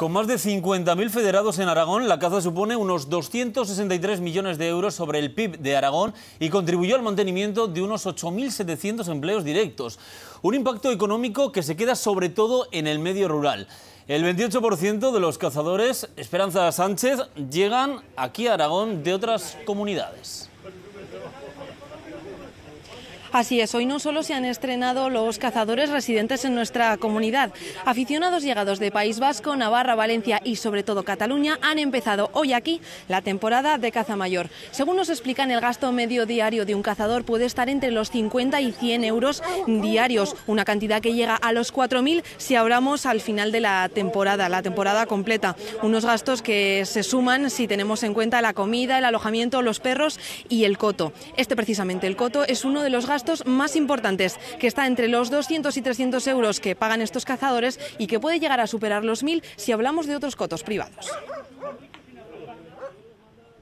Con más de 50.000 federados en Aragón, la caza supone unos 263 millones de euros sobre el PIB de Aragón y contribuyó al mantenimiento de unos 8.700 empleos directos. Un impacto económico que se queda sobre todo en el medio rural. El 28% de los cazadores, Esperanza Sánchez, llegan aquí a Aragón de otras comunidades. Así es, hoy no solo se han estrenado los cazadores residentes en nuestra comunidad, aficionados llegados de País Vasco, Navarra, Valencia y sobre todo Cataluña han empezado hoy aquí la temporada de caza mayor. Según nos explican, el gasto medio diario de un cazador puede estar entre los 50 y 100 euros diarios, una cantidad que llega a los 4.000 si hablamos al final de la temporada, la temporada completa. Unos gastos que se suman si tenemos en cuenta la comida, el alojamiento, los perros y el coto. Este precisamente, el coto, es uno de los gastos gastos más importantes, que está entre los 200 y 300 euros que pagan estos cazadores y que puede llegar a superar los 1.000 si hablamos de otros cotos privados.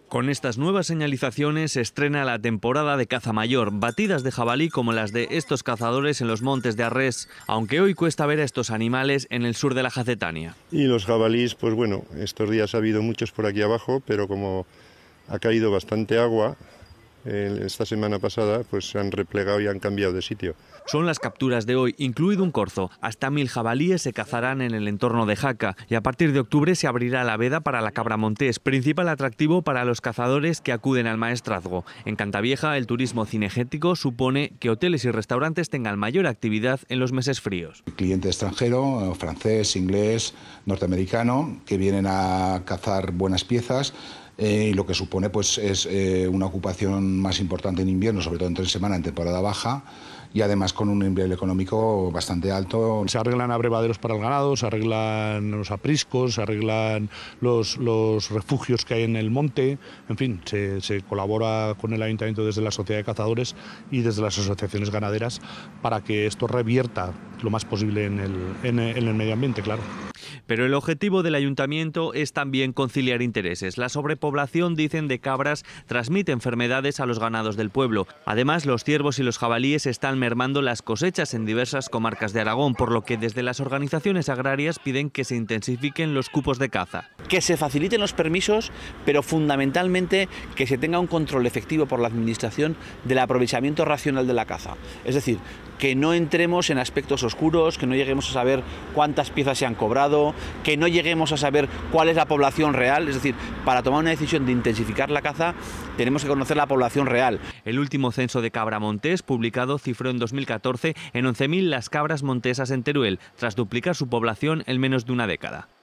Con estas nuevas señalizaciones se estrena la temporada de caza mayor, batidas de jabalí como las de estos cazadores en los montes de Arrés, aunque hoy cuesta ver a estos animales en el sur de la Jacetania. Y los jabalíes, pues bueno, estos días ha habido muchos por aquí abajo, pero como ha caído bastante agua, esta semana pasada, pues se han replegado y han cambiado de sitio. Son las capturas de hoy, incluido un corzo. Hasta mil jabalíes se cazarán en el entorno de Jaca y a partir de octubre se abrirá la veda para la cabra montés, principal atractivo para los cazadores que acuden al maestrazgo. En Cantavieja, el turismo cinegético supone que hoteles y restaurantes tengan mayor actividad en los meses fríos. cliente extranjero, eh, francés, inglés, norteamericano, que vienen a cazar buenas piezas, eh, y lo que supone pues es eh, una ocupación más importante en invierno, sobre todo en tres semanas en temporada baja y además con un nivel económico bastante alto. Se arreglan abrevaderos para el ganado, se arreglan los apriscos, se arreglan los, refugios que hay en el monte, en fin, se, colabora con el ayuntamiento desde la sociedad de cazadores y desde las asociaciones ganaderas para que esto revierta lo más posible en el medio ambiente, claro. Pero el objetivo del ayuntamiento es también conciliar intereses. La sobrepoblación, dicen, de cabras transmite enfermedades a los ganados del pueblo. Además, los ciervos y los jabalíes están mermando las cosechas en diversas comarcas de Aragón, por lo que desde las organizaciones agrarias piden que se intensifiquen los cupos de caza. Que se faciliten los permisos, pero fundamentalmente que se tenga un control efectivo por la Administración del aprovechamiento racional de la caza. Es decir, que no entremos en aspectos oscuros, que no lleguemos a saber cuántas piezas se han cobrado, que no lleguemos a saber cuál es la población real. Es decir, para tomar una decisión de intensificar la caza, tenemos que conocer la población real. El último censo de cabra montés, publicado, cifró en 2014 en 11.000 las cabras montesas en Teruel, tras duplicar su población en menos de una década.